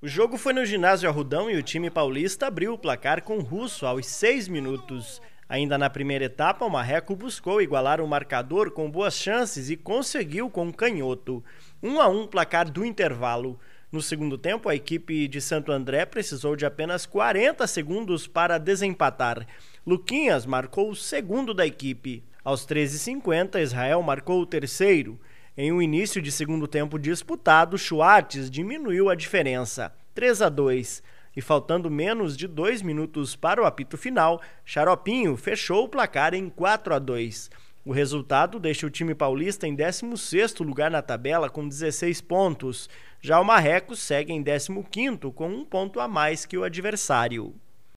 O jogo foi no ginásio Arrudão e o time paulista abriu o placar com o Russo aos seis minutos. Ainda na primeira etapa, o Marreco buscou igualar o marcador com boas chances e conseguiu com o um canhoto. um a um placar do intervalo. No segundo tempo, a equipe de Santo André precisou de apenas 40 segundos para desempatar. Luquinhas marcou o segundo da equipe. Aos 13h50, Israel marcou o terceiro. Em um início de segundo tempo disputado, Schwartz diminuiu a diferença, 3 a 2, e faltando menos de dois minutos para o apito final, Charopinho fechou o placar em 4 a 2. O resultado deixa o time paulista em 16º lugar na tabela com 16 pontos. Já o Marreco segue em 15º com um ponto a mais que o adversário.